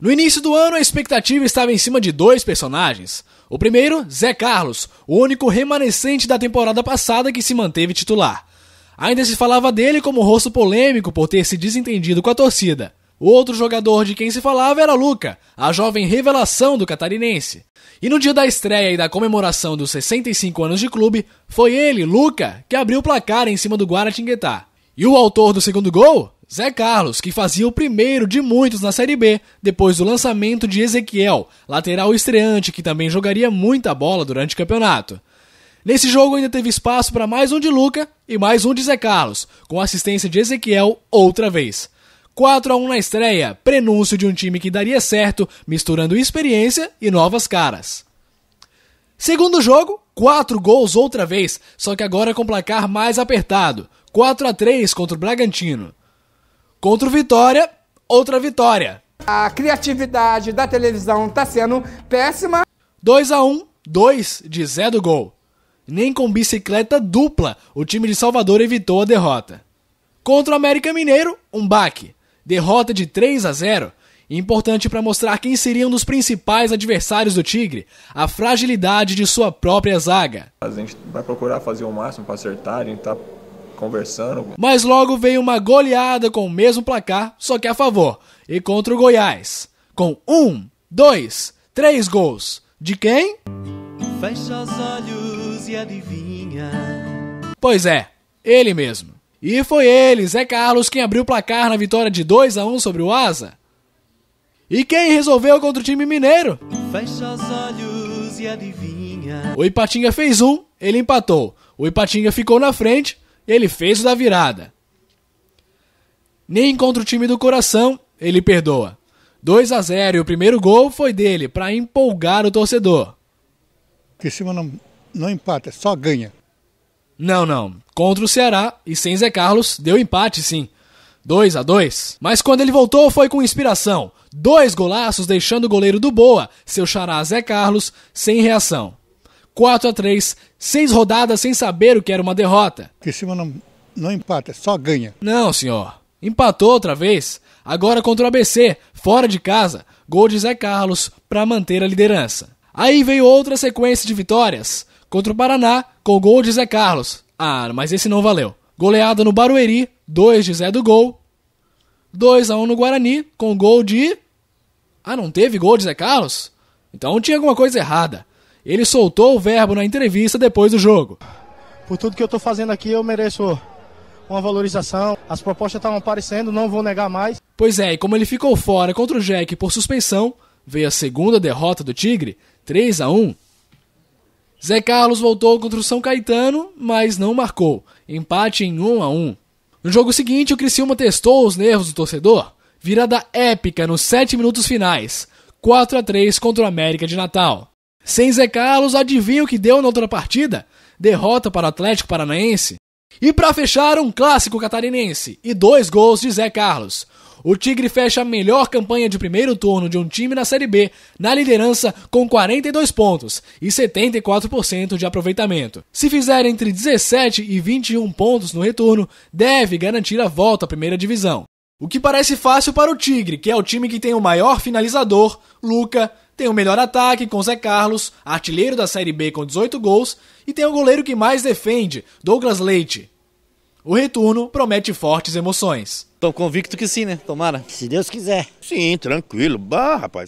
No início do ano, a expectativa estava em cima de dois personagens. O primeiro, Zé Carlos, o único remanescente da temporada passada que se manteve titular. Ainda se falava dele como rosto polêmico por ter se desentendido com a torcida. O outro jogador de quem se falava era Luca, a jovem revelação do catarinense. E no dia da estreia e da comemoração dos 65 anos de clube, foi ele, Luca, que abriu o placar em cima do Guaratinguetá. E o autor do segundo gol? Zé Carlos, que fazia o primeiro de muitos na Série B, depois do lançamento de Ezequiel, lateral estreante que também jogaria muita bola durante o campeonato. Nesse jogo ainda teve espaço para mais um de Luca e mais um de Zé Carlos, com assistência de Ezequiel outra vez. 4 a 1 na estreia, prenúncio de um time que daria certo, misturando experiência e novas caras. Segundo jogo, 4 gols outra vez, só que agora com placar mais apertado, 4 a 3 contra o Bragantino. Contra o Vitória, outra vitória. A criatividade da televisão tá sendo péssima. 2 a 1 2 de Zé do Gol. Nem com bicicleta dupla, o time de Salvador evitou a derrota. Contra o América Mineiro, um baque. Derrota de 3 a 0 importante para mostrar quem seria um dos principais adversários do Tigre, a fragilidade de sua própria zaga. A gente vai procurar fazer o máximo para acertar, a gente está conversando. Mas logo veio uma goleada com o mesmo placar, só que a favor, e contra o Goiás. Com um, dois, três gols. De quem? Fecha os olhos e adivinha. Pois é, ele mesmo. E foi ele, Zé Carlos, quem abriu o placar na vitória de 2 a 1 sobre o Asa. E quem resolveu contra o time mineiro? Fecha os olhos e adivinha. O Ipatinga fez um, ele empatou. O Ipatinga ficou na frente, ele fez o da virada. Nem contra o time do coração, ele perdoa. 2 a 0 e o primeiro gol foi dele, para empolgar o torcedor. Que cima não, não empata, só ganha. Não, não. Contra o Ceará e sem Zé Carlos, deu empate sim. 2 a 2 Mas quando ele voltou foi com inspiração. Dois golaços deixando o goleiro do Boa, seu xará Zé Carlos, sem reação. 4 a 3 seis rodadas sem saber o que era uma derrota. Que cima não, não empata, só ganha. Não, senhor. Empatou outra vez, agora contra o ABC, fora de casa, gol de Zé Carlos para manter a liderança. Aí veio outra sequência de vitórias, contra o Paraná, com gol de Zé Carlos. Ah, mas esse não valeu. Goleada no Barueri, 2 de Zé do Gol. 2 a 1 no Guarani, com gol de. Ah, não teve gol de Zé Carlos? Então tinha alguma coisa errada. Ele soltou o verbo na entrevista depois do jogo. Por tudo que eu estou fazendo aqui, eu mereço uma valorização. As propostas estavam aparecendo, não vou negar mais. Pois é, e como ele ficou fora contra o Jack por suspensão, veio a segunda derrota do Tigre, 3 a 1. Zé Carlos voltou contra o São Caetano, mas não marcou. Empate em 1 a 1. No jogo seguinte, o Criciúma testou os nervos do torcedor. Virada épica nos 7 minutos finais, 4 a 3 contra o América de Natal. Sem Zé Carlos, adivinha o que deu na outra partida? Derrota para o Atlético Paranaense. E para fechar, um clássico catarinense e dois gols de Zé Carlos. O Tigre fecha a melhor campanha de primeiro turno de um time na Série B, na liderança com 42 pontos e 74% de aproveitamento. Se fizer entre 17 e 21 pontos no retorno, deve garantir a volta à primeira divisão. O que parece fácil para o Tigre, que é o time que tem o maior finalizador, Luca, tem o melhor ataque com Zé Carlos, artilheiro da Série B com 18 gols, e tem o goleiro que mais defende, Douglas Leite. O retorno promete fortes emoções. Tô convicto que sim, né? Tomara. Se Deus quiser. Sim, tranquilo. Bah, rapaz.